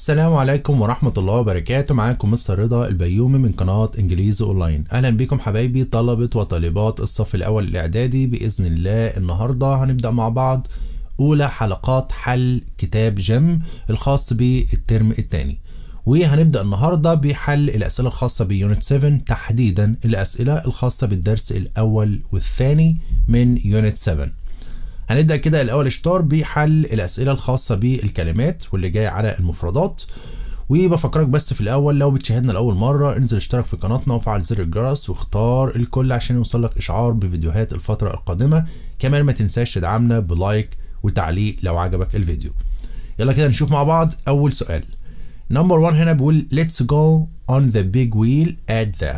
السلام عليكم ورحمة الله وبركاته معاكم مستر رضا البيومي من قناة انجليزي اونلاين اهلا بكم حبايبي طلبة وطالبات الصف الاول الاعدادي بإذن الله النهاردة هنبدأ مع بعض اولى حلقات حل كتاب جم الخاص بالترم الثاني وهنبدأ النهاردة بحل الأسئلة الخاصة بيونت 7 تحديدا الأسئلة الخاصة بالدرس الأول والثاني من يونت 7 هنبدا كده الاول شطار بحل الاسئله الخاصه بالكلمات واللي جايه على المفردات وبفكرك بس في الاول لو بتشاهدنا لاول مره انزل اشترك في قناتنا وفعل زر الجرس واختار الكل عشان يوصلك اشعار بفيديوهات الفتره القادمه كمان ما تنساش تدعمنا بلايك وتعليق لو عجبك الفيديو يلا كده نشوف مع بعض اول سؤال نمبر 1 هنا بيقول let's go on the big wheel at the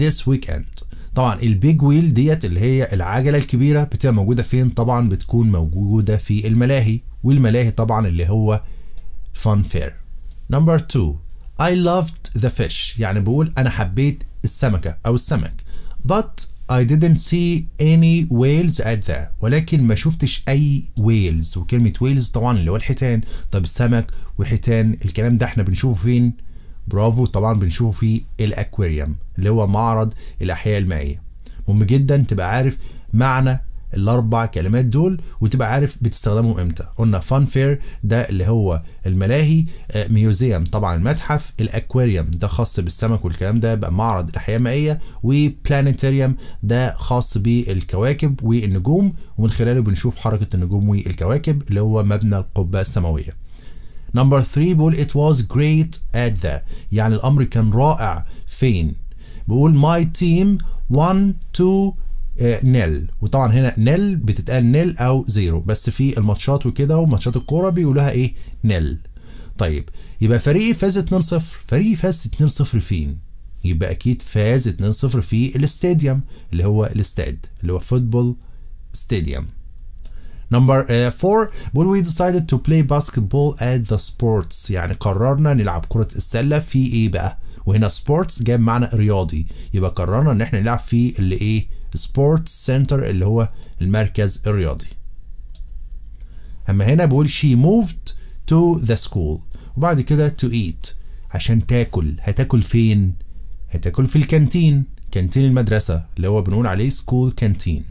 this weekend طبعا البيج ويل ديت اللي هي العجله الكبيره بتبقى موجوده فين طبعا بتكون موجوده في الملاهي والملاهي طبعا اللي هو فان فير نمبر 2 I loved the fish يعني بقول انا حبيت السمكه او السمك but I didn't see any whales at that ولكن ما شفتش اي whales وكلمه whales طبعا اللي هو الحيتان طب السمك وحيتان الكلام ده احنا بنشوفه فين برافو طبعا بنشوفه في الاكواريوم اللي هو معرض الاحياء المائيه مهم جدا تبقى عارف معنى الاربع كلمات دول وتبقى عارف بتستخدمهم امتى قلنا فان فير ده اللي هو الملاهي ميوزيوم آه، طبعا المتحف الاكواريوم ده خاص بالسمك والكلام ده بقى معرض الاحياء المائيه وبلانيتاريوم ده خاص بالكواكب والنجوم ومن خلاله بنشوف حركه النجوم والكواكب اللي هو مبنى القبه السماويه نمبر 3 بيقول it was great at the يعني الامر كان رائع فين بيقول my team won to آه، نيل وطبعا هنا نيل بتتقال نيل او زيرو بس في الماتشات وكده وماتشات الكوره بيقولوها ايه نيل طيب يبقى فريقي فاز 2-0 فريقي فاز 2-0 فين يبقى اكيد فاز 2-0 في الاستاديوم اللي هو الاستاد اللي هو فوتبول ستاديوم نمبر 4 بول وي decided to play basketball at the sports يعني قررنا نلعب كرة السلة في ايه بقى وهنا sports جاب معنى رياضي يبقى قررنا ان احنا نلعب في اللي ايه سبورتس سنتر اللي هو المركز الرياضي اما هنا بقول she moved to the school وبعد كده to eat عشان تاكل هتاكل فين هتاكل في الكانتين كانتين المدرسة اللي هو بنقول عليه school كانتين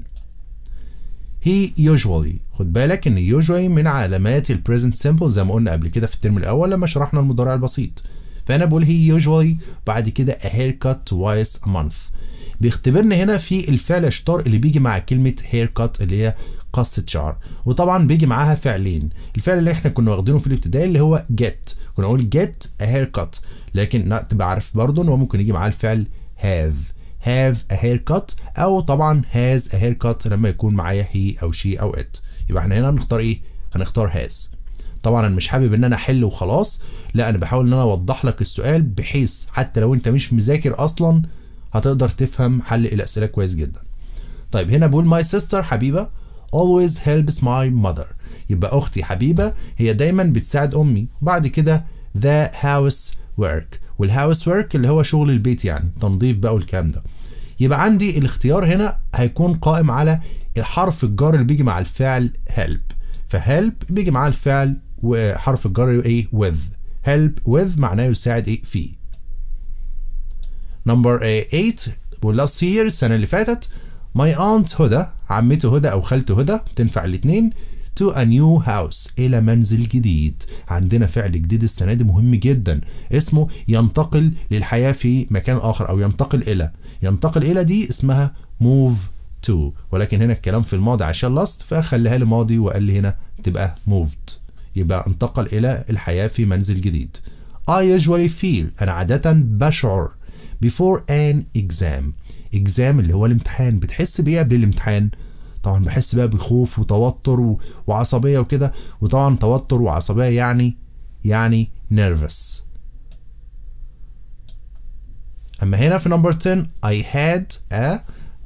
هي يوجوالي خد بالك ان يوجوالي من علامات البريزنت سيمبل زي ما قلنا قبل كده في الترم الاول لما شرحنا المضارع البسيط فانا بقول هي يوجوالي بعد كده a haircut twice a month بيختبرنا هنا في الفعل الشطار اللي بيجي مع كلمه haircut اللي هي قصة شعر وطبعا بيجي معاها فعلين الفعل اللي احنا كنا واخدينه في الابتدائي اللي هو get كنا نقول get a haircut لكن تبقى عارف برضه ان هو ممكن يجي معاه الفعل have have a haircut او طبعا has a haircut لما يكون معايا he او she او it يبقى احنا هنا هنختار ايه هنختار has طبعا انا مش حابب ان انا احل وخلاص لا انا بحاول ان انا اوضح لك السؤال بحيث حتى لو انت مش مذاكر اصلا هتقدر تفهم حل الاسئله كويس جدا طيب هنا بقول ماي سيستر حبيبه always helps my mother يبقى اختي حبيبه هي دايما بتساعد امي وبعد كده the house work والهاوس ورك اللي هو شغل البيت يعني تنظيف بقى والكلام ده يبقى عندي الاختيار هنا هيكون قائم على الحرف الجار اللي بيجي مع الفعل help فهيلب بيجي معاه الفعل وحرف الجار ايه with help with معناه يساعد ايه فيه نمبر 8 بيقول يير السنة اللي فاتت my aunt هدى عمته هدى أو خالته هدى تنفع الاتنين to a new house إلى منزل جديد عندنا فعل جديد السنة دي مهم جدا اسمه ينتقل للحياة في مكان آخر أو ينتقل إلى ينتقل الى دي اسمها موف تو ولكن هنا الكلام في الماضي عشان لاست فخليها لي ماضي وقال لي هنا تبقى موفد يبقى انتقل الى الحياه في منزل جديد I usually feel انا عاده بشعر before an exam exam اللي هو الامتحان بتحس بايه قبل الامتحان طبعا بحس بقى بخوف وتوتر وعصبيه وكده وطبعا توتر وعصبيه يعني يعني nervous اما هنا في نمبر 10 I had a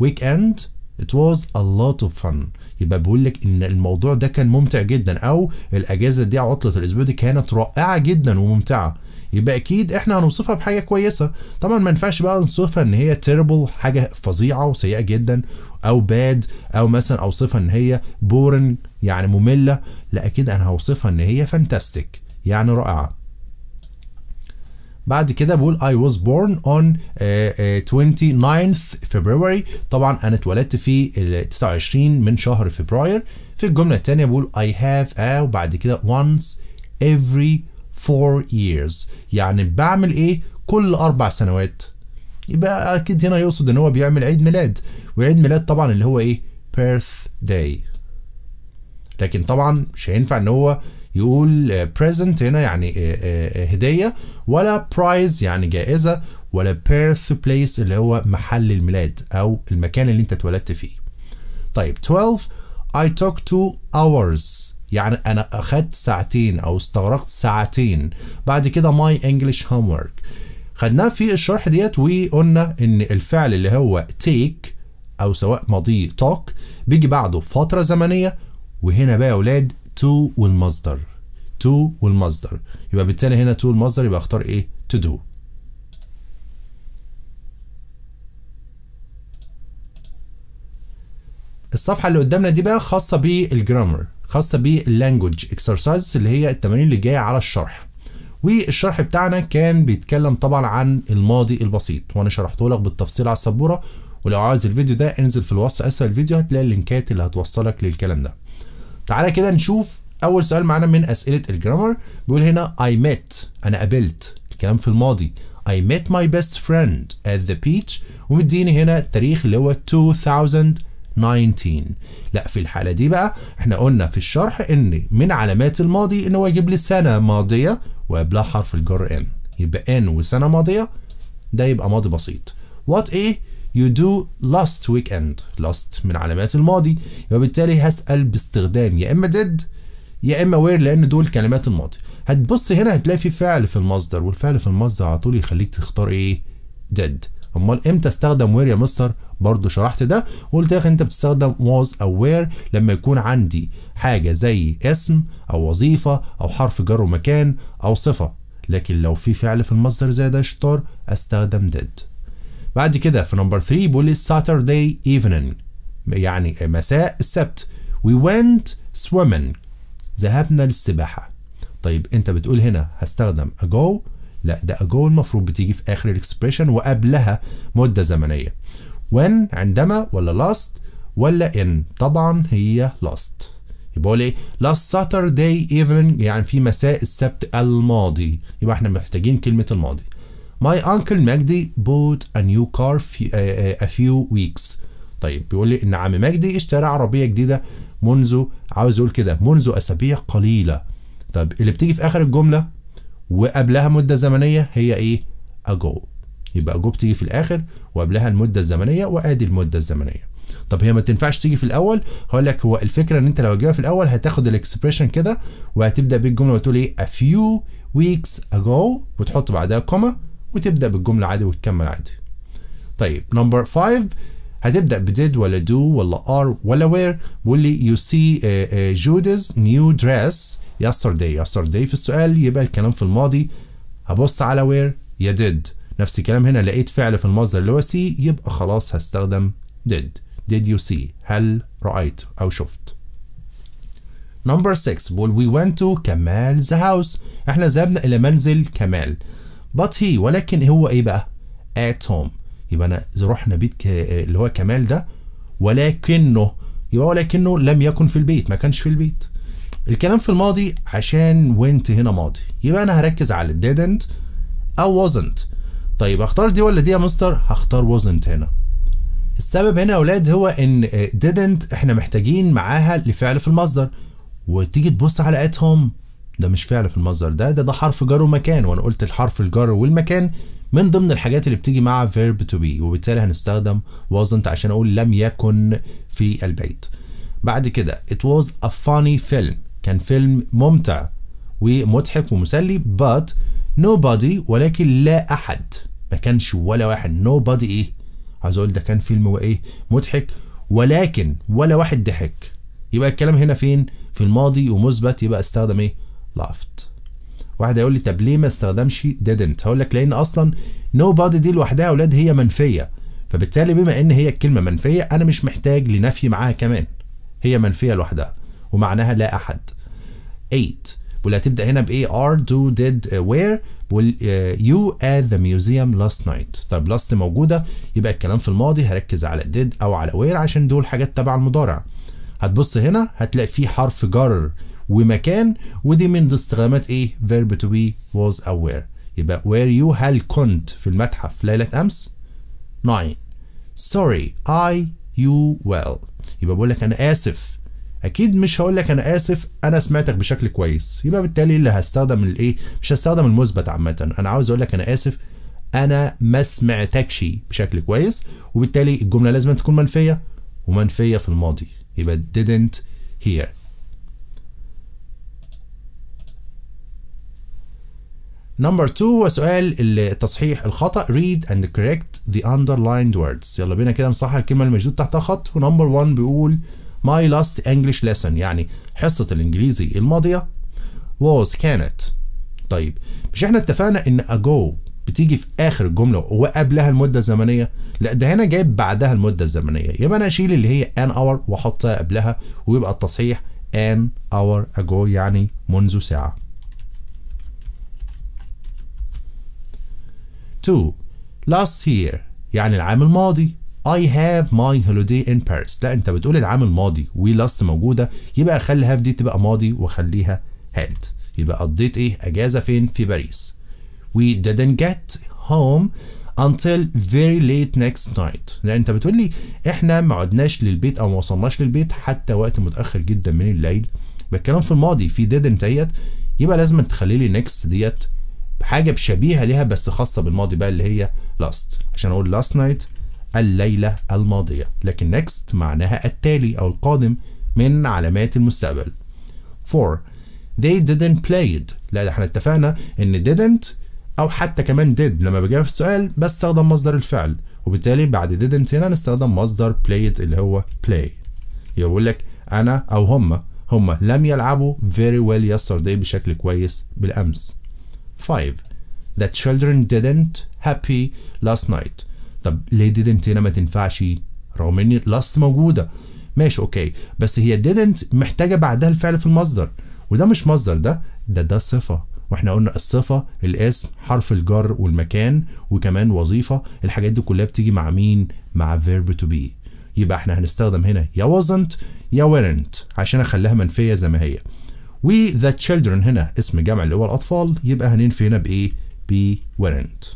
weekend it was a lot of fun يبقى بيقول لك ان الموضوع ده كان ممتع جدا او الاجازه دي عطله الاسبوع دي كانت رائعه جدا وممتعه يبقى اكيد احنا هنوصفها بحاجه كويسه طبعا ما ينفعش بقى نوصفها ان هي تيربل حاجه فظيعه وسيئه جدا او باد او مثلا اوصفها ان هي بورن يعني ممله لا اكيد انا هوصفها ان هي فانتاستيك يعني رائعه بعد كده بقول I was born on uh, uh, 29th February طبعا انا اتولدت في 29 من شهر فبراير في الجملة التانية بقول I have a وبعد كده once every four years يعني بعمل ايه كل اربع سنوات يبقى اكيد هنا يقصد ان هو بيعمل عيد ميلاد وعيد ميلاد طبعا اللي هو ايه بيرث داي لكن طبعا مش هينفع ان هو يقول present هنا يعني آه، آه، آه، هدية ولا prize يعني جائزة ولا birth place اللي هو محل الميلاد أو المكان اللي أنت اتولدت فيه. طيب 12 I took two hours يعني أنا أخدت ساعتين أو استغرقت ساعتين بعد كده my English homework خدناه في الشرح ديت وقلنا إن الفعل اللي هو take أو سواء ماضي talk بيجي بعده فترة زمنية وهنا بقى يا أولاد تو والمصدر تو والمصدر يبقى بالتالي هنا تو والمصدر يبقى اختار ايه تو دو الصفحة اللي قدامنا دي بقى خاصة بالجرامر خاصة باللانجوج اكسرسايز اللي هي التمارين اللي جاية على الشرح والشرح بتاعنا كان بيتكلم طبعا عن الماضي البسيط وانا شرحته لك بالتفصيل على السبورة ولو عايز الفيديو ده انزل في الوصف اسفل الفيديو هتلاقي اللينكات اللي هتوصلك للكلام ده تعالى كده نشوف اول سؤال معانا من اسئله الجرامر بيقول هنا I met انا قابلت الكلام في الماضي I met my best friend at the beach ومديني هنا التاريخ اللي هو 2019 لا في الحالة دي بقى احنا قلنا في الشرح ان من علامات الماضي ان هو يجيب لي سنة ماضية وقبلها حرف الجر ان يبقى ان وسنة ماضية ده يبقى ماضي بسيط what a you do last weekend last من علامات الماضي وبالتالي هسأل باستخدام يا إما did يا إما where لأن دول كلمات الماضي هتبص هنا هتلاقي في فعل في المصدر والفعل في المصدر على طول يخليك تختار إيه did امال امتى استخدم وير يا مستر برضه شرحت ده وقلت لك انت بتستخدم was او وير لما يكون عندي حاجه زي اسم او وظيفه او حرف جر ومكان او صفه لكن لو في فعل في المصدر زي ده شطار استخدم did بعد كده في نمبر 3 بيقول لي ساتردي evening يعني مساء السبت وي ونت swimming ذهبنا للسباحة طيب انت بتقول هنا هستخدم ago لا ده ago المفروض بتيجي في اخر الاكسبريشن وقبلها مدة زمنية when عندما ولا last ولا in طبعا هي last يبقى لي last Saturday evening يعني في مساء السبت الماضي يبقى احنا محتاجين كلمة الماضي My uncle مجدي bought a new car a few weeks. طيب بيقول لي ان عم مجدي اشترى عربيه جديده منذ عاوز اقول كده منذ اسابيع قليله طب اللي بتيجي في اخر الجمله وقبلها مده زمنيه هي ايه اجو يبقى ago بتيجي في الاخر وقبلها المده الزمنيه وادي المده الزمنيه طب هي ما تنفعش تيجي في الاول هقول لك هو الفكره ان انت لو هتجيبها في الاول هتاخد الاكسبريشن كده وهتبدا بيه الجمله وتقول ايه a few weeks ago وتحط بعدها كومه وتبدا بالجمله عادي وتكمل عادي طيب نمبر 5 هتبدا بديد ولا دو ولا ار ولا وير بيقول لي يو سي جودز نيو دريس يسترداي يسترداي في السؤال يبقى الكلام في الماضي هبص على وير يا ديد نفس الكلام هنا لقيت فعل في المصدر اللي هو سي يبقى خلاص هستخدم ديد ديد يو سي هل رأيت أو شفت نمبر 6 بقول وي ونت تو كمال ذا هاوس احنا ذهبنا إلى منزل كمال but he ولكن هو ايه بقى at home يبقى انا رحنا بيت اللي هو كمال ده ولكنه يبقى ولكنه لم يكن في البيت ما كانش في البيت الكلام في الماضي عشان went هنا ماضي يبقى انا هركز على didn't او wasn't طيب اختار دي ولا دي يا مستر هختار wasn't هنا السبب هنا يا اولاد هو ان didn't احنا محتاجين معاها لفعل في المصدر وتيجي تبص على at home ده مش فعل في المصدر ده ده ده حرف جر ومكان وانا قلت الحرف الجر والمكان من ضمن الحاجات اللي بتيجي مع فيرب تو بي وبالتالي هنستخدم wasn't عشان اقول لم يكن في البيت بعد كده it was a funny film كان فيلم ممتع ومضحك ومسلي but nobody ولكن لا احد ما كانش ولا واحد nobody ايه عايز اقول ده كان فيلم وايه مضحك ولكن ولا واحد ضحك يبقى الكلام هنا فين في الماضي ومثبت يبقى استخدم ايه لافت واحد هيقول لي طب ليه ما استخدمش didn't هقول لك لان اصلا nobody دي لوحدها يا اولاد هي منفيه فبالتالي بما ان هي الكلمه منفيه انا مش محتاج لنفي معاها كمان هي منفيه لوحدها ومعناها لا احد 8 واللي هتبدا هنا بايه are do did uh, where وال uh, you at the museum last night طب last موجوده يبقى الكلام في الماضي هركز على did او على where عشان دول حاجات تبع المضارع هتبص هنا هتلاقي في حرف جر ومكان ودي من استخدامات ايه verb to be was aware يبقى where you هل كنت في المتحف ليلة أمس 9 sorry I you well يبقى بقول لك أنا آسف أكيد مش هقول لك أنا آسف أنا سمعتك بشكل كويس يبقى بالتالي اللي هستخدم الإيه مش هستخدم المثبت عامة أنا عاوز أقول لك أنا آسف أنا ما سمعتكش بشكل كويس وبالتالي الجملة لازم تكون منفية ومنفية في الماضي يبقى didn't hear نمبر 2 هو سؤال التصحيح الخطا read and correct the underlined words يلا بينا كده نصحح الكلمه المشدود تحتها خط ونمبر 1 بيقول my last English lesson يعني حصه الانجليزي الماضيه was كانت طيب مش احنا اتفقنا ان ago بتيجي في اخر الجمله وقبلها المده الزمنيه لا ده هنا جايب بعدها المده الزمنيه يبقى انا اشيل اللي هي an hour واحطها قبلها ويبقى التصحيح an hour ago يعني منذ ساعه to last year يعني العام الماضي I have my holiday in Paris لا انت بتقول العام الماضي لاست موجوده يبقى خلي هاف دي تبقى ماضي وخليها had يبقى قضيت ايه اجازه فين في باريس we didn't get home until very late next night لا انت بتقول لي احنا ما عدناش للبيت او ما وصلناش للبيت حتى وقت متاخر جدا من الليل بتكلم في الماضي في didn't ديت يبقى لازم تخلي لي next ديت حاجه بشبيهه ليها بس خاصه بالماضي بقى اللي هي لاست عشان اقول لاست نايت الليله الماضيه لكن نيكست معناها التالي او القادم من علامات المستقبل 4 they didn't play it لا ده احنا اتفقنا ان didn't او حتى كمان did لما بجاوب في السؤال بستخدم مصدر الفعل وبالتالي بعد didn't هنا نستخدم مصدر play it اللي هو play يقول لك انا او هم هم لم يلعبوا very well yesterday بشكل كويس بالامس 5 The children didn't happy last night طب ليه didn't هنا ما تنفعش رغم ان last موجودة ماشي اوكي بس هي didn't محتاجة بعدها الفعل في المصدر وده مش مصدر ده ده ده صفة واحنا قلنا الصفة الاسم حرف الجر والمكان وكمان وظيفة الحاجات دي كلها بتيجي مع مين مع verb to be يبقى احنا هنستخدم هنا يا wasn't يا weren't عشان اخليها منفية زي ما هي وذا تشيلدرن هنا اسم جمع اللي هو الاطفال يبقى هننفي هنا بايه؟ weren't.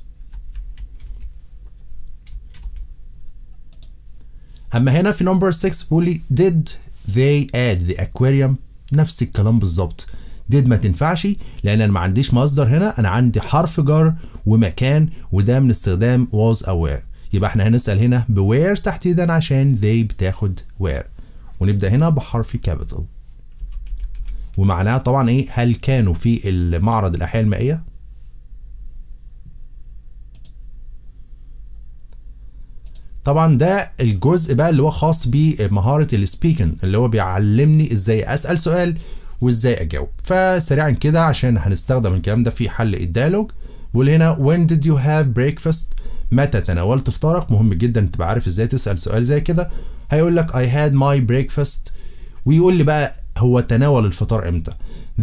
اما هنا في نمبر 6 بيقول لي did they add the aquarium نفس الكلام بالظبط did ما تنفعش لان انا ما عنديش مصدر هنا انا عندي حرف جر ومكان وده من استخدام was aware يبقى احنا هنسال هنا بوير تحديدا عشان they بتاخد where ونبدا هنا بحرف كابيتال ومعناها طبعا ايه هل كانوا في المعرض الاحياء المائيه طبعا ده الجزء بقى اللي هو خاص بمهاره السبيكن اللي هو بيعلمني ازاي اسال سؤال وازاي اجاوب فسريعا كده عشان هنستخدم الكلام ده في حل الديالوج بيقول هنا when did you have breakfast متى تناولت فطارك مهم جدا تبقى عارف ازاي تسال سؤال زي كده هيقول لك I had my breakfast ويقول لي بقى هو تناول الفطار امتى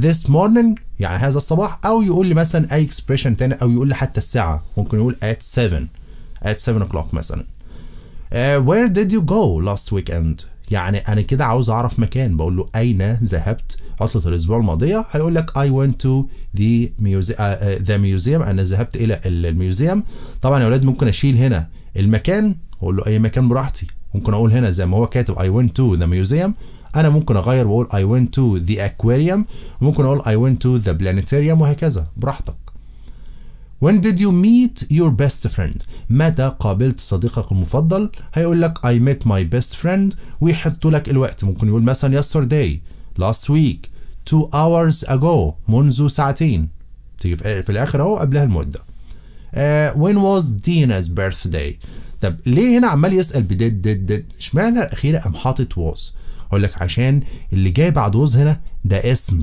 this morning يعني هذا الصباح او يقول لي مثلا اي اكسبريشن تاني او يقول لي حتى الساعه ممكن يقول at 7 at 7 o'clock مثلا uh, where did you go last weekend يعني انا كده عاوز اعرف مكان بقول له اين ذهبت عطله الاسبوع الماضيه هيقول لك I went to the museum uh, آه، آه، the museum انا ذهبت الى الميوزيوم طبعا يا اولاد ممكن اشيل هنا المكان اقول له اي مكان براحتي ممكن اقول هنا زي ما هو كاتب I went to the museum انا ممكن اغير واقول I went to the aquarium ممكن اقول I went to the planetarium وهكذا براحتك When did you meet your best friend? متى قابلت صديقك المفضل؟ هيقول لك I met my best friend ويحط لك الوقت ممكن يقول مثلا yesterday last week two hours ago منذ ساعتين تيجي في الاخر اهو قبلها المده. Uh, when was Dina's birthday؟ طب ليه هنا عمال يسال بديد ديد ديد؟ اشمعنى الاخيره قام حاطط was؟ اقول لك عشان اللي جاي بعد وز هنا ده اسم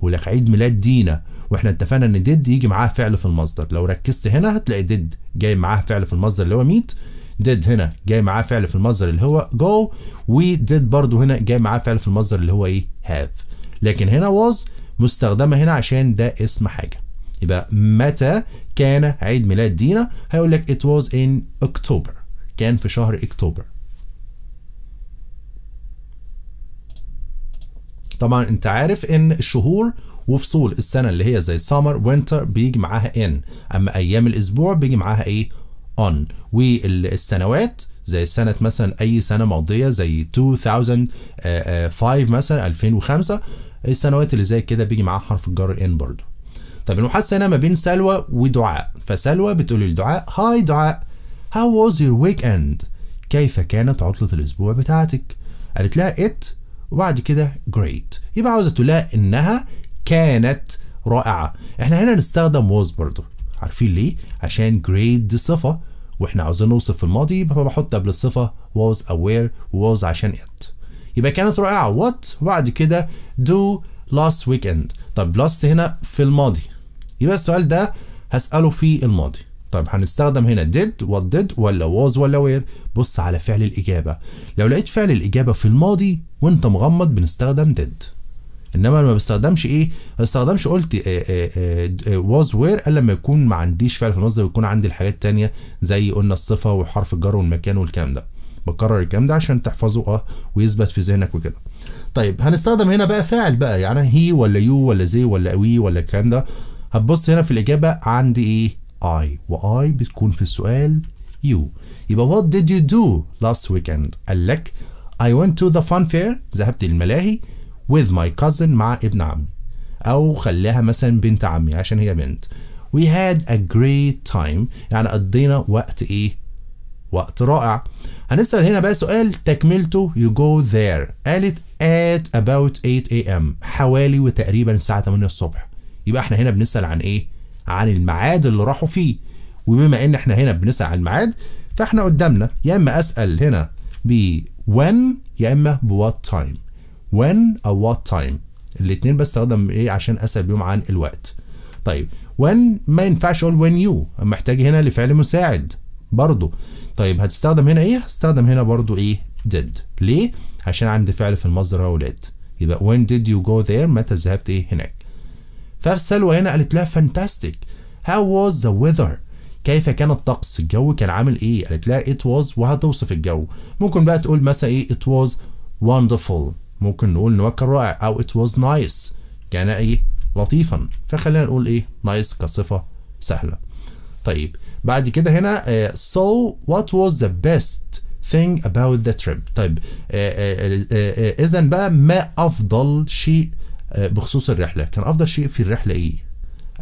ولك لك عيد ميلاد دينا واحنا اتفقنا ان ديد يجي معاه فعل في المصدر لو ركزت هنا هتلاقي ديد جاي معاه فعل في المصدر اللي هو ميت ديد هنا جاي معاه فعل في المصدر اللي هو جو وديد برضو هنا جاي معاه فعل في المصدر اللي هو ايه هاف لكن هنا واز مستخدمه هنا عشان ده اسم حاجه يبقى متى كان عيد ميلاد دينا هيقول لك it was in October كان في شهر اكتوبر طبعا انت عارف ان الشهور وفصول السنة اللي هي زي سمر winter بيجي معاها ان اما ايام الاسبوع بيجي معاها ايه on والسنوات زي سنة مثلا أي سنة ماضية زي 2005 مثلا 2005 السنوات اللي زي كده بيجي معاها حرف الجر ان برضو طب المحادثة هنا ما بين سلوى ودعاء فسلوى بتقول لدعاء هاي دعاء how was your weekend كيف كانت عطلة الأسبوع بتاعتك قالت لها it وبعد كده great يبقى عاوزة تقولها إنها كانت رائعة إحنا هنا نستخدم was برضو عارفين ليه؟ عشان great دي صفة وإحنا عاوزين نوصف في الماضي يبقى بحط قبل الصفة was aware was عشان it يبقى كانت رائعة what وبعد كده do last weekend طب last هنا في الماضي يبقى السؤال ده هسأله في الماضي طيب هنستخدم هنا did what did ولا was ولا where بص على فعل الإجابة لو لقيت فعل الإجابة في الماضي وانت مغمض بنستخدم did انما ما بستخدمش ايه ما بستخدمش قلت آه، آه، آه، was وير الا لما يكون ما عنديش فعل في المصدر ويكون عندي الحاجات التانية زي قلنا الصفه وحرف الجر والمكان والكلام ده بكرر الكلام ده عشان تحفظه اه ويثبت في ذهنك وكده طيب هنستخدم هنا بقى فاعل بقى يعني هي ولا يو ولا زي ولا وي ولا الكلام ده هتبص هنا في الاجابه عندي ايه اي واي بتكون في السؤال يو يبقى وات ديد يو دو لاست ويكند قال لك I went to the fun fair ذهبت الملاهي with my cousin مع ابن عمي أو خليها مثلا بنت عمي عشان هي بنت we had a great time يعني قضينا وقت إيه وقت رائع هنسأل هنا بقى سؤال تكملته you go there قالت at about 8 a.m. حوالي وتقريبا الساعة 8 الصبح يبقى احنا هنا بنسأل عن ايه عن الميعاد اللي راحوا فيه وبما ان احنا هنا بنسأل عن الميعاد فاحنا قدامنا يا اما اسأل هنا ب when يا اما بوات تايم when او وات تايم الاثنين بستخدم ايه عشان اسال بيهم عن الوقت طيب when ما ينفعش اقول when you محتاج هنا لفعل مساعد برضه طيب هتستخدم هنا ايه هستخدم هنا برضه ايه did ليه عشان عندي فعل في المصدر هو did يبقى when did you go there متى ذهبت ايه هناك فسلوى هنا قالت لها fantastic how was the weather كيف كان الطقس الجو كان عامل ايه قالت لها it was وهتوصف الجو ممكن بقى تقول مثلا ايه it was wonderful ممكن نقول ان هو كان رائع او it was nice كان ايه لطيفا فخلينا نقول ايه nice كصفة سهلة طيب بعد كده هنا آه، so what was the best thing about the trip طيب آه، آه، اذا بقى ما افضل شيء بخصوص الرحله كان افضل شيء في الرحله ايه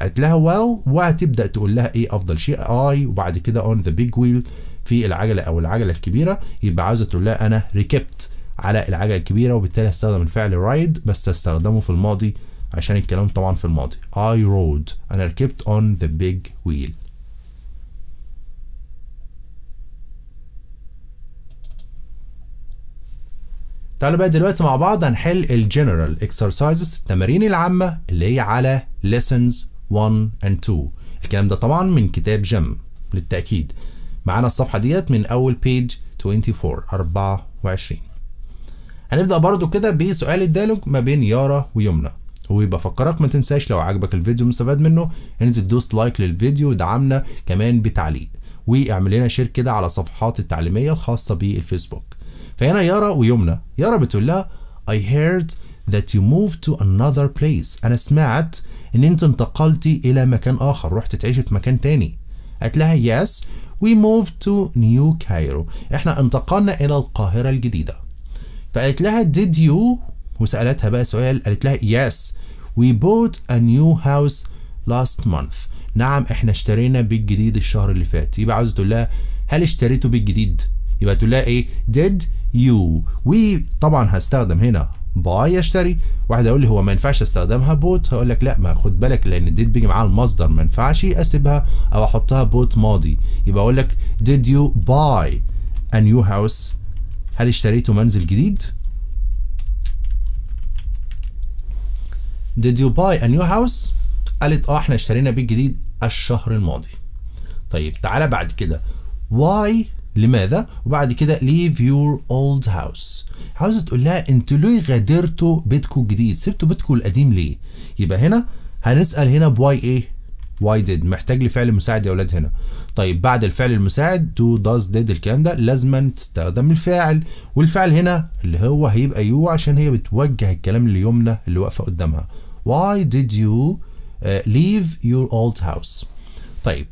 قالت لها واو well, وهتبدا تقول لها ايه افضل شيء اي وبعد كده اون ذا بيج ويل في العجله او العجله الكبيره يبقى عاوزه تقول لها انا ركبت على العجله الكبيره وبالتالي هستخدم الفعل رايد بس هستخدمه في الماضي عشان الكلام طبعا في الماضي اي رود أنا ركبت اون ذا بيج ويل تعالوا بقى دلوقتي مع بعض هنحل الجنرال اكسرسايزز التمارين العامة اللي هي على lessons 1 and 2 الكلام ده طبعا من كتاب جم للتأكيد معانا الصفحة ديت من أول بيج 24 24 هنبدأ برضو كده بسؤال الديالوج ما بين يارا ويمنى وبفكرك ما تنساش لو عجبك الفيديو مستفاد منه انزل دوس لايك للفيديو ودعمنا كمان بتعليق واعمل لنا شير كده على صفحات التعليمية الخاصة بالفيسبوك فهنا يارا ويمنى يارا بتقول لها I heard that you moved to another place أنا سمعت ان انت انتقلتي الى مكان اخر رحت تعيشي في مكان تاني قالت لها يس وي موف تو نيو كايرو احنا انتقلنا الى القاهره الجديده فقالت لها did you وسالتها بقى سؤال قالت لها يس وي بوت ا نيو هاوس لاست مانث نعم احنا اشترينا بيت جديد الشهر اللي فات يبقى عاوز تقول لها هل اشتريته بيت جديد يبقى تقول لها ايه did you وي طبعا هستخدم هنا باي اشتري واحد هيقول لي هو ما ينفعش استخدمها بوت هقول لك لا ما خد بالك لان ديد بيجي معاها المصدر ما ينفعش اسيبها او احطها بوت ماضي يبقى اقول لك did you باي ا نيو هاوس هل اشتريتوا منزل جديد did you buy a new house قالت اه احنا اشترينا بيت جديد الشهر الماضي طيب تعالى بعد كده why لماذا وبعد كده leave your old house عاوزه تقول لها انتوا ليه غادرتوا بيتكم الجديد سبتوا بيتكم القديم ليه يبقى هنا هنسال هنا بواي ايه واي ديد محتاج لفعل مساعد يا اولاد هنا طيب بعد الفعل المساعد تو داز ديد الكلام ده لازما تستخدم الفاعل والفعل هنا اللي هو هيبقى يو عشان هي بتوجه الكلام لليمنى اللي واقفه قدامها why did you uh, leave your old house طيب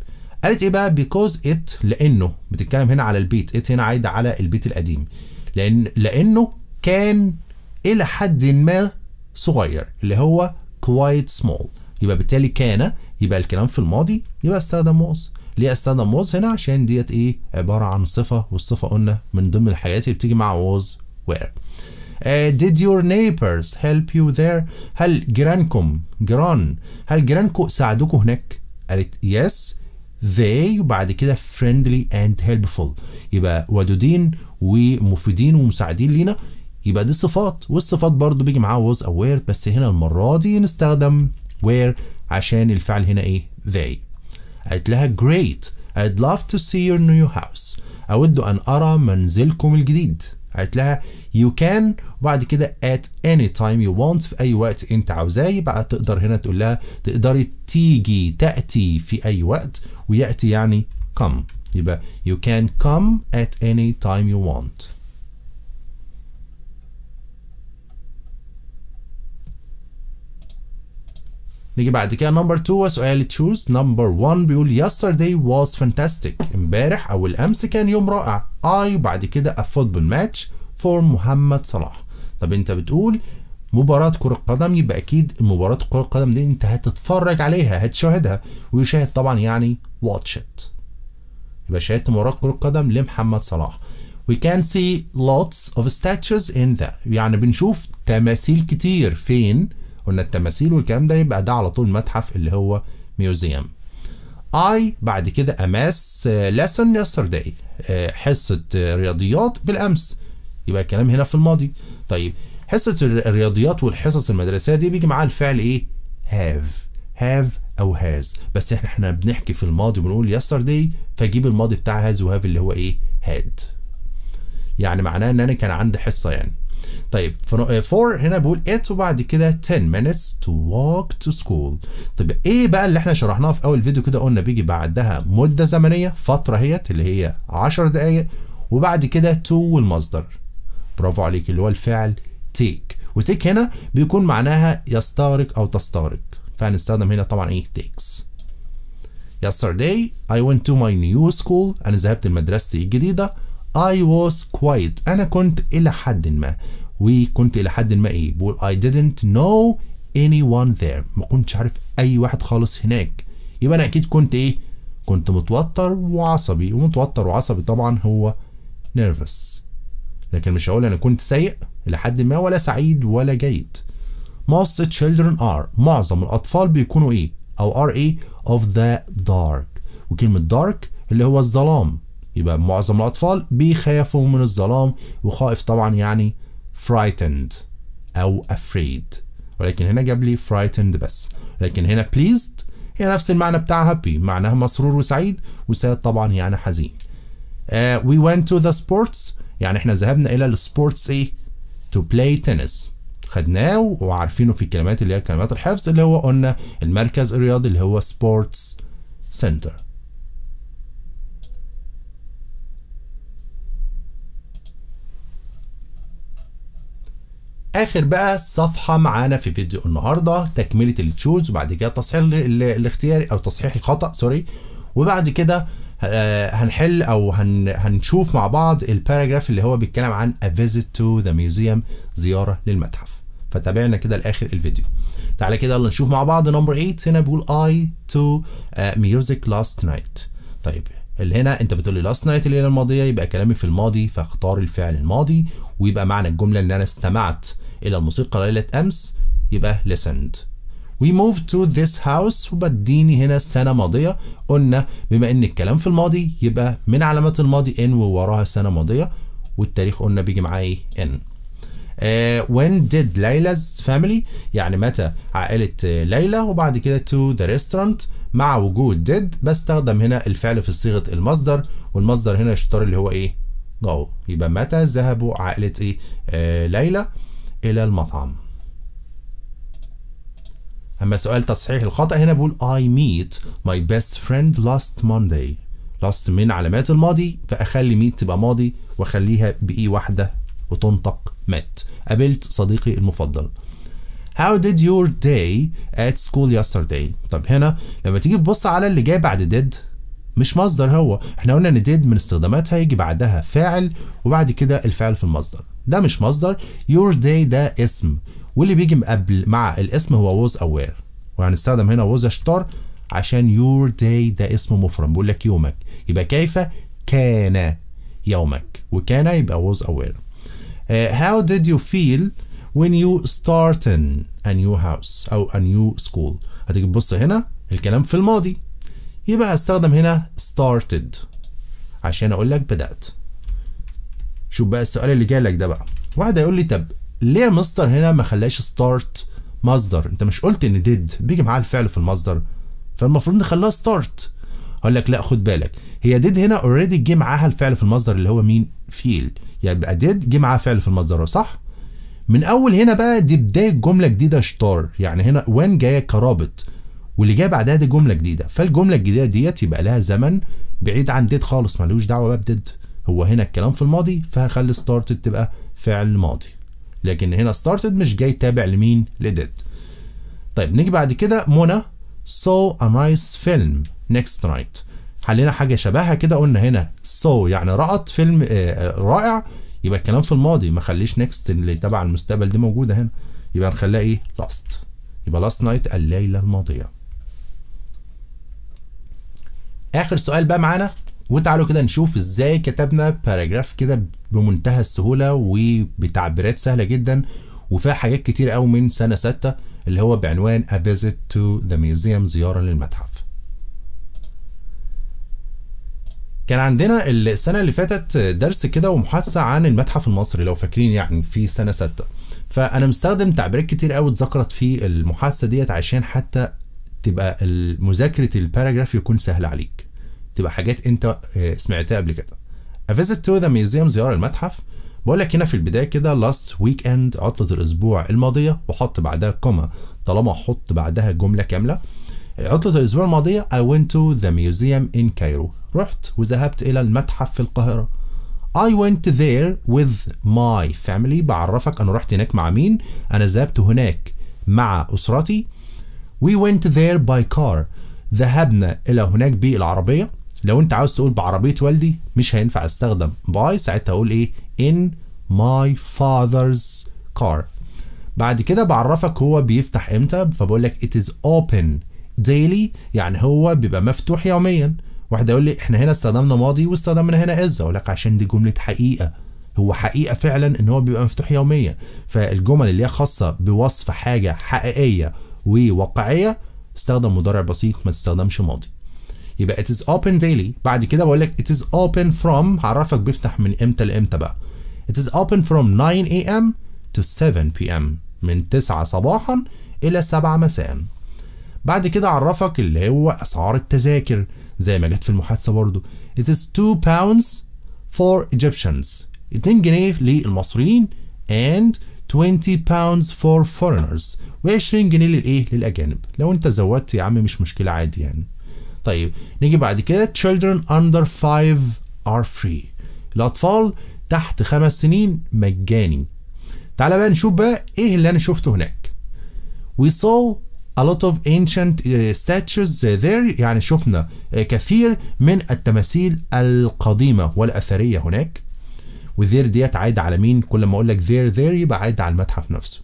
قالت ايه بقى because it لانه بتتكلم هنا على البيت it هنا عايده على البيت القديم لأن لأنه كان إلى حد ما صغير اللي هو quite small يبقى بالتالي كان يبقى الكلام في الماضي يبقى استخدم was ليه استخدم was هنا عشان ديت ايه عبارة عن صفة والصفة قلنا من ضمن الحاجات اللي بتيجي مع was where Uh, did your neighbors help you there؟ هل جيرانكم جيران هل جيرانكم ساعدوكم هناك؟ قالت yes they وبعد كده friendly and helpful يبقى ودودين ومفيدين ومساعدين لينا يبقى دي صفات والصفات برضو بيجي معاها was aware بس هنا المرة دي نستخدم where عشان الفعل هنا ايه they قالت لها great I'd love to see your new house أود أن أرى منزلكم الجديد قالت لها you can وبعد كده at any time you want في أي وقت أنت عاوزاه يبقى تقدر هنا تقول لها تقدري تيجي تأتي في أي وقت ويأتي يعني come يبقى you can come at any time you want نيجي بعد كده نمبر 2 وسؤال تشوز نمبر 1 بيقول yesterday was fantastic امبارح او الامس كان يوم رائع اي وبعد كده a football match for محمد صلاح طب انت بتقول مباراة كرة قدم يبقى أكيد مباراة كرة القدم دي أنت هتتفرج عليها هتشاهدها ويشاهد طبعا يعني واتش ات يبقى شهادة مباراة كرة قدم لمحمد صلاح we can see lots of statues in ذا يعني بنشوف تماثيل كتير فين قلنا التماثيل والكلام ده يبقى ده على طول متحف اللي هو ميوزيوم I بعد كده أماس uh, lesson yesterday uh, حصة رياضيات بالأمس يبقى الكلام هنا في الماضي طيب حصة الرياضيات والحصص المدرسية دي بيجي معاها الفعل إيه have have أو has بس إحنا إحنا بنحكي في الماضي بنقول yesterday فاجيب الماضي بتاع هاز وهاف اللي هو ايه هاد يعني معناه ان انا كان عندي حصه يعني طيب فور آه، هنا بقول ات وبعد كده 10 minutes to walk to school طب ايه بقى اللي احنا شرحناه في اول فيديو كده قلنا بيجي بعدها مده زمنيه فتره هيت اللي هي 10 دقائق وبعد كده تو والمصدر برافو عليك اللي هو الفعل تيك وتيك هنا بيكون معناها يستغرق او تستغرق فهنستخدم هنا طبعا ايه تيكس Yesterday I went to my new school أنا ذهبت لمدرستي الجديدة I was quiet أنا كنت إلى حد ما وكنت إلى حد ما إيه بقول I didn't know anyone there ما كنتش عارف أي واحد خالص هناك يبقى أنا أكيد كنت إيه كنت متوتر وعصبي ومتوتر وعصبي طبعا هو nervous لكن مش هقول أنا كنت سيء إلى حد ما ولا سعيد ولا جيد most children are معظم الأطفال بيكونوا إيه أو are إيه of the dark وكلمة dark اللي هو الظلام يبقى معظم الأطفال بيخافوا من الظلام وخائف طبعا يعني frightened أو afraid ولكن هنا جاب لي frightened بس لكن هنا pleased هي نفس المعنى بتاع happy معناها مسرور وسعيد وساد طبعا يعني حزين uh, we went to the sports يعني احنا ذهبنا إلى السبورتس إيه to play tennis خدناه وعارفينه في الكلمات اللي هي كلمات الحفظ اللي هو قلنا المركز الرياضي اللي هو سبورتس سنتر اخر بقى صفحه معانا في فيديو النهارده تكمله التشوز وبعد كده تصحيح الاختياري او تصحيح الخطا سوري وبعد كده آه، هنحل او هنشوف مع بعض الباراجراف اللي هو بيتكلم عن a visit to the museum زياره للمتحف فتابعنا كده لاخر الفيديو تعالى كده يلا نشوف مع بعض نمبر 8 هنا بيقول اي تو ميوزك لاست نايت طيب اللي هنا انت بتقول لي لاست نايت الليله الماضيه يبقى كلامي في الماضي فاختار الفعل الماضي ويبقى معنى الجمله ان انا استمعت الى الموسيقى ليله امس يبقى listened We moved to this house وبديني هنا السنة ماضية قلنا بما ان الكلام في الماضي يبقى من علامات الماضي in ووراها سنة ماضية والتاريخ قلنا بيجي معاه ايه in وين ديد ليلاز فاميلي يعني متى عائلة uh, ليلى وبعد كده تو ذا ريستورانت مع وجود ديد بستخدم هنا الفعل في صيغة المصدر والمصدر هنا يشتر اللي هو ايه جو يبقى متى ذهبوا عائلة ايه آه ليلى الى المطعم اما سؤال تصحيح الخطأ هنا بقول I meet my best friend last Monday last من علامات الماضي فاخلي ميت تبقى ماضي واخليها بايه واحدة وتنطق مات قابلت صديقي المفضل How did your day at school yesterday طب هنا لما تيجي تبص على اللي جاي بعد did مش مصدر هو احنا قلنا ان did من استخداماتها يجي بعدها فاعل وبعد كده الفعل في المصدر ده مش مصدر your day ده اسم واللي بيجي قبل مع الاسم هو was aware وهنستخدم هنا was اشتار عشان your day ده اسم مفرم بيقول لك يومك يبقى كيف كان يومك وكان يبقى was aware Uh, how did you feel when you started a new house أو a new school هتيجي تبص هنا الكلام في الماضي يبقى هستخدم هنا started عشان أقول لك بدأت شوف بقى السؤال اللي جاي لك ده بقى واحد هيقول لي طب ليه مستر هنا ما خلاش ستارت مصدر انت مش قلت ان ديد بيجي معاه الفعل في المصدر فالمفروض نخليها ستارت هقول لك لا خد بالك هي ديد هنا اوريدي جه معاها الفعل في المصدر اللي هو مين فيل يبقى يعني ديد إيه جه معاه فعل في المصدر صح من اول هنا بقى دي بدايه جمله جديده شطار يعني هنا وين جايه كرابط واللي جاي بعدها دي جمله جديده فالجمله الجديده ديت يبقى لها زمن بعيد عن ديد خالص ملوش دعوه بقى بديد هو هنا الكلام في الماضي فهخلي ستارتد تبقى فعل ماضي لكن هنا ستارتد مش جاي تابع لمين لديد طيب نيجي بعد كده منى saw a nice film next night حلينا حاجه شبهها كده قلنا هنا سو so يعني رأت فيلم آه، رائع يبقى الكلام في الماضي ما خليش نيكست اللي تبع المستقبل دي موجوده هنا يبقى نخليها ايه لاست يبقى لاست نايت الليله الماضيه اخر سؤال بقى معانا وتعالوا كده نشوف ازاي كتبنا باراجراف كده بمنتهى السهوله وبتعبيرات سهله جدا وفيها حاجات كتير قوي من سنه سته اللي هو بعنوان A Visit to the Museum زياره للمتحف كان عندنا السنه اللي فاتت درس كده ومحادثه عن المتحف المصري لو فاكرين يعني في سنه سته فانا مستخدم تعبيرات كتير قوي اتذكرت في المحادثه ديت عشان حتى تبقى مذاكره الباراجراف يكون سهل عليك تبقى حاجات انت آه، سمعتها قبل كده A visit to the museum زيارة المتحف بقول لك هنا في البداية كده last weekend عطلة الأسبوع الماضية وحط بعدها كومة طالما حط بعدها جملة كاملة عطلة الأسبوع الماضية I went to the museum in Cairo رحت وذهبت إلى المتحف في القاهرة I went there with my family بعرفك أنا رحت هناك مع مين أنا ذهبت هناك مع أسرتي We went there by car ذهبنا إلى هناك بالعربية لو أنت عاوز تقول بعربية والدي مش هينفع استخدم by ساعتها أقول إيه in my father's car بعد كده بعرفك هو بيفتح امتى فبقول لك it is open daily يعني هو بيبقى مفتوح يوميا واحد يقول لي احنا هنا استخدمنا ماضي واستخدمنا هنا از اقول لك عشان دي جمله حقيقه هو حقيقه فعلا ان هو بيبقى مفتوح يوميا فالجمل اللي هي خاصه بوصف حاجه حقيقيه وواقعيه استخدم مضارع بسيط ما تستخدمش ماضي يبقى it is open daily بعد كده بقول لك it is open from هعرفك بيفتح من امتى لامتى بقى it is open from 9 am to 7 pm من 9 صباحا الى 7 مساء بعد كده عرفك اللي هو اسعار التذاكر زي ما جت في المحادثه برضو it is 2 pounds for Egyptians 2 جنيه للمصريين and 20 pounds for foreigners و20 جنيه للايه للاجانب لو انت زودت يا عم مش مشكله عادي يعني طيب نيجي بعد كده children under 5 are free الاطفال تحت خمس سنين مجاني تعالى بقى نشوف بقى ايه اللي انا شفته هناك we saw a lot of ancient eh, statues eh, there يعني شفنا eh, كثير من التماثيل القديمة والأثرية هناك وذير ديت عايدة على مين كل ما أقول لك ذير ذير يبقى عايدة على المتحف نفسه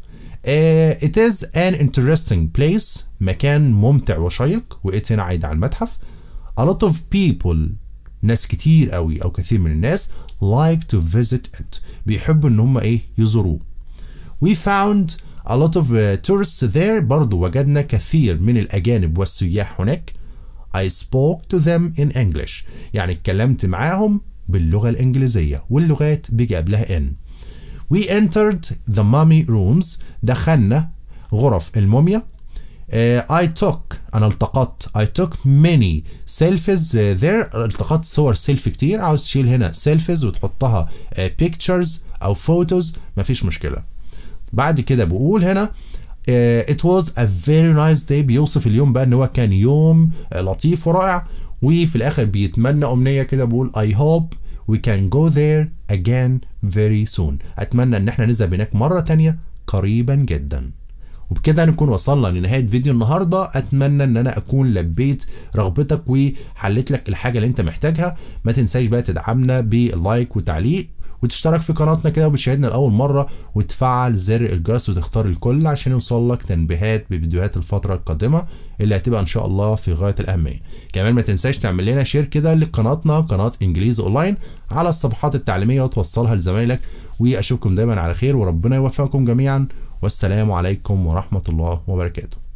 uh, it is an interesting place مكان ممتع وشيق وإت هنا عايدة على المتحف a lot of people ناس كتير قوي أو كثير من الناس like to visit it بيحبوا إن هم إيه يزوروه we found a lot of uh, tourists there برضو وجدنا كثير من الأجانب والسياح هناك I spoke to them in English يعني اتكلمت معاهم باللغة الإنجليزية واللغات بيجي قبلها إن We entered the mummy rooms دخلنا غرف الموميا uh, I took أنا التقطت I took many selfies uh, there التقطت صور سيلفي كتير عاوز تشيل هنا selfies وتحطها uh, pictures أو photos مفيش مشكلة بعد كده بقول هنا آه، it was a very nice day بيوصف اليوم بقى ان هو كان يوم لطيف ورائع وفي الاخر بيتمنى امنيه كده بيقول I hope we can go there again very soon اتمنى ان احنا نذهب هناك مره تانية قريبا جدا وبكده نكون وصلنا لنهايه فيديو النهارده اتمنى ان انا اكون لبيت رغبتك وحليت لك الحاجه اللي انت محتاجها ما تنساش بقى تدعمنا باللايك وتعليق وتشترك في قناتنا كده وبتشاهدنا لاول مره وتفعل زر الجرس وتختار الكل عشان يوصل لك تنبيهات بفيديوهات الفتره القادمه اللي هتبقى ان شاء الله في غايه الاهميه كمان ما تنساش تعمل لنا شير كده لقناتنا قناه انجليزي اونلاين على الصفحات التعليميه وتوصلها لزمايلك واشوفكم دايما على خير وربنا يوفقكم جميعا والسلام عليكم ورحمه الله وبركاته